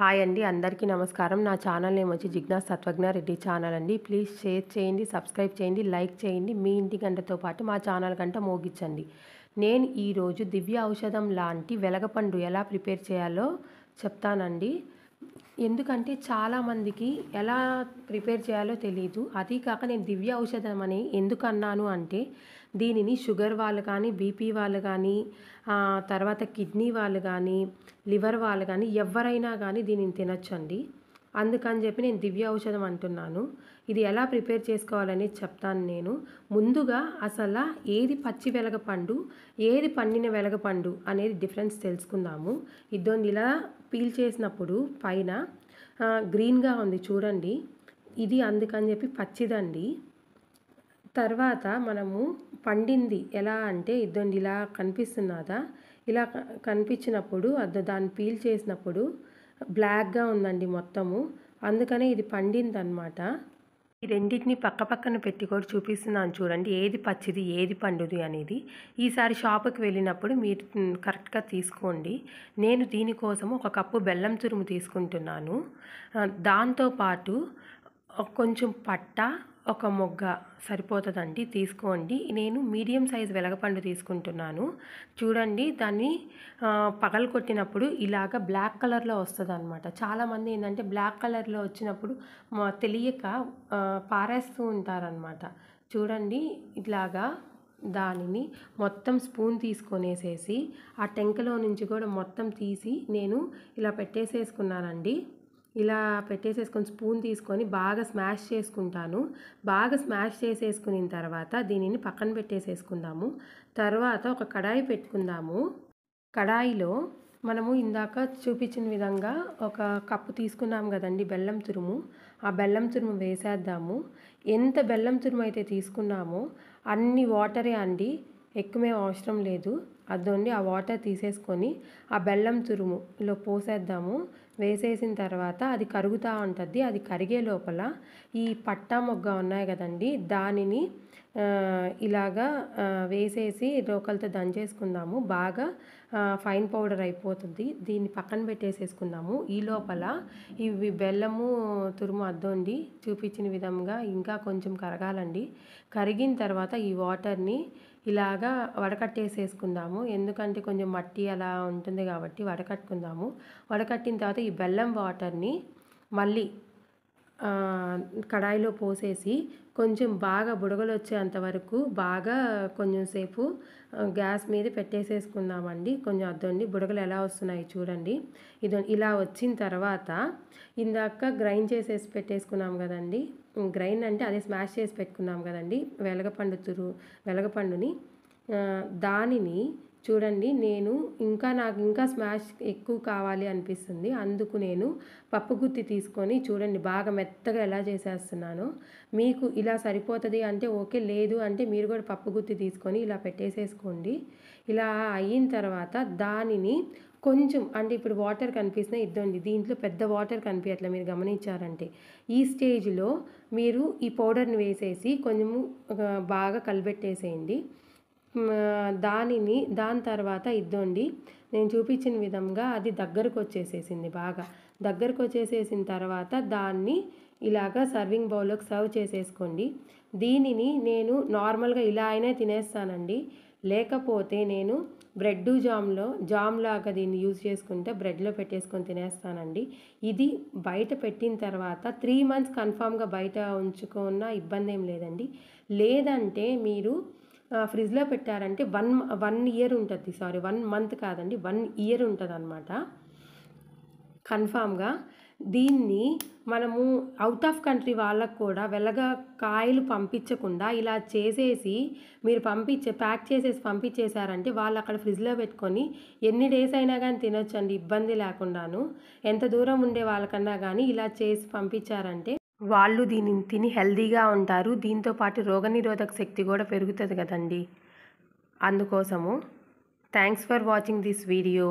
hi అండి అందరికీ నమస్కారం నా ఛానల్ నేమ్ వచ్చి జిజ్ఞాస్ తత్వజ్ఞ రెడ్డి ఛానల్ అండి ప్లీజ్ షేర్ చేయండి సబ్స్క్రైబ్ చేయండి లైక్ చేయండి మీ ఇంటి గంటతో పాటు మా ఛానల్ గంట మోగించండి నేను ఈరోజు దివ్య ఔషధం లాంటి వెలగపండు ఎలా ప్రిపేర్ చేయాలో చెప్తానండి ఎందుకంటే చాలామందికి ఎలా ప్రిపేర్ చేయాలో తెలియదు అది కాక నేను దివ్య ఔషధం అని ఎందుకు అన్నాను అంటే దీనిని షుగర్ వాళ్ళు కానీ బీపీ వాళ్ళు కానీ తర్వాత కిడ్నీ వాళ్ళు కానీ లివర్ వాళ్ళు కానీ ఎవరైనా కానీ దీనిని తినొచ్చండి అందుకని చెప్పి నేను దివ్య ఔషధం అంటున్నాను ఇది ఎలా ప్రిపేర్ చేసుకోవాలనేది చెప్తాను నేను ముందుగా అసలు ఏది పచ్చి వెలగపండు ఏది పండిన వెలగపండు అనేది డిఫరెన్స్ తెలుసుకుందాము ఇద్దరు ఇలా పీల్ చేసినప్పుడు పైన గ్రీన్గా ఉంది చూడండి ఇది అందుకని చెప్పి పచ్చిదండి తర్వాత మనము పండింది ఎలా అంటే ఇద్దండి ఇలా కనిపిస్తున్నదా ఇలా కనిపించినప్పుడు అది దాన్ని పీల్ చేసినప్పుడు బ్లాక్గా ఉందండి మొత్తము అందుకనే ఇది పండిందనమాట ఈ రెండింటిని పక్క పక్కన పెట్టి కూడా చూపిస్తున్నాను చూడండి ఏది పచ్చిది ఏది పండుది అనేది ఈసారి షాపుకి వెళ్ళినప్పుడు మీరు కరెక్ట్గా తీసుకోండి నేను దీనికోసం ఒక కప్పు బెల్లం చురుము తీసుకుంటున్నాను దాంతోపాటు కొంచెం పట్ట ఒక మొగ్గ సరిపోతుందండి తీసుకోండి నేను మీడియం సైజ్ వెలగపండు తీసుకుంటున్నాను చూడండి దాన్ని పగలు కొట్టినప్పుడు ఇలాగ బ్లాక్ కలర్లో వస్తుంది అనమాట చాలామంది ఏంటంటే బ్లాక్ కలర్లో వచ్చినప్పుడు తెలియక పారేస్తూ ఉంటారనమాట చూడండి ఇలాగా దానిని మొత్తం స్పూన్ తీసుకొనేసేసి ఆ టెంకలో నుంచి కూడా మొత్తం తీసి నేను ఇలా పెట్టేసేసుకున్నానండి ఇలా పెట్టేసేసుకొని స్పూన్ తీసుకొని బాగా స్మాష్ చేసుకుంటాను బాగా స్మాష్ చేసేసుకున్న తర్వాత దీనిని పక్కన పెట్టేసేసుకుందాము తర్వాత ఒక కడాయి పెట్టుకుందాము కడాయిలో మనము ఇందాక చూపించిన విధంగా ఒక కప్పు తీసుకున్నాం కదండి బెల్లం తురుము ఆ బెల్లం తురుము వేసేద్దాము ఎంత బెల్లం తురుము అయితే తీసుకున్నామో అన్ని వాటరే అండి ఎక్కువే అవసరం లేదు అదొండి ఆ వాటర్ తీసేసుకొని ఆ బెల్లం తురుము ఇలా పోసేద్దాము వేసేసిన తర్వాత అది కరుగుతూ ఉంటుంది అది కరిగే లోపల ఈ పట్టా మొగ్గ ఉన్నాయి కదండి దానిని ఇలాగా వేసేసి రోకలతో దంచేసుకుందాము బాగా ఫైన్ పౌడర్ అయిపోతుంది దీన్ని పక్కన పెట్టేసేసుకుందాము ఈ లోపల ఇవి బెల్లము తురుము అద్దండి చూపించిన విధంగా ఇంకా కొంచెం కరగాలండి కరిగిన తర్వాత ఈ వాటర్ని ఇలాగా వడకట్టేసేసుకుందాము ఎందుకంటే కొంచెం మట్టి అలా ఉంటుంది కాబట్టి వడకట్టుకుందాము వడకట్టిన తర్వాత ఈ బెల్లం వాటర్ని మళ్ళీ కడాయిలో పోసేసి కొంచెం బాగా బుడగలు వచ్చేంత వరకు బాగా కొంచెం సేపు గ్యాస్ మీద పెట్టేసేసుకుందామండి కొంచెం అద్దండి బుడగలు ఎలా వస్తున్నాయి చూడండి ఇది ఇలా వచ్చిన తర్వాత ఇందాక గ్రైండ్ చేసేసి పెట్టేసుకున్నాం కదండి గ్రైండ్ అంటే అదే స్మాష్ చేసి పెట్టుకున్నాం కదండి వెలగపండు తురు వెలగపండుని దానిని చూడండి నేను ఇంకా నాకు ఇంకా స్మాష్ ఎక్కువ కావాలి అనిపిస్తుంది అందుకు నేను పప్పు గుత్తి తీసుకొని చూడండి బాగా మెత్తగా ఎలా చేసేస్తున్నాను మీకు ఇలా సరిపోతుంది అంటే ఓకే లేదు అంటే మీరు కూడా పప్పు గుత్తి తీసుకొని ఇలా పెట్టేసేసుకోండి ఇలా అయిన తర్వాత దానిని కొంచెం అంటే ఇప్పుడు వాటర్ కనిపిస్తున్నాయి ఇద్దండి దీంట్లో పెద్ద వాటర్ కనిపించట్లే మీరు గమనించారంటే ఈ స్టేజ్లో మీరు ఈ పౌడర్ని వేసేసి కొంచెము బాగా కలిపెట్టేసేయండి దానిని దాని తర్వాత ఇద్దండి నేను చూపించిన విధంగా అది దగ్గరకు వచ్చేసేసింది బాగా దగ్గరకు వచ్చేసేసిన తర్వాత దాన్ని ఇలాగా సర్వింగ్ బౌల్లోకి సర్వ్ చేసేసుకోండి దీనిని నేను నార్మల్గా ఇలా అయినా తినేస్తానండి లేకపోతే నేను బ్రెడ్ జామ్లో జామ్ లాగా దీన్ని యూజ్ చేసుకుంటే బ్రెడ్లో పెట్టేసుకొని తినేస్తానండి ఇది బయట పెట్టిన తర్వాత త్రీ మంత్స్ కన్ఫామ్గా బయట ఉంచుకున్న ఇబ్బంది ఏం లేదండి లేదంటే మీరు ఫ్రిడ్జ్లో పెట్టారంటే వన్ వన్ ఇయర్ ఉంటుంది సారీ వన్ మంత్ కాదండి వన్ ఇయర్ ఉంటుంది అనమాట కన్ఫామ్గా దీన్ని మనము అవుట్ ఆఫ్ కంట్రీ వాళ్ళకు కూడా వెళ్ళగా కాయలు పంపించకుండా ఇలా చేసేసి మీరు పంపించే ప్యాక్ చేసేసి పంపించేశారంటే వాళ్ళు అక్కడ ఫ్రిడ్జ్లో పెట్టుకొని ఎన్ని డేస్ అయినా కానీ తినొచ్చండి ఇబ్బంది లేకుండాను ఎంత దూరం ఉండే వాళ్ళకన్నా కానీ ఇలా చేసి పంపించారంటే వాళ్ళు దీనిని తిని హెల్దీగా ఉంటారు దీంతో పాటు రోగనిరోధక శక్తి కూడా పెరుగుతుంది కదండి అందుకోసము thanks for watching this video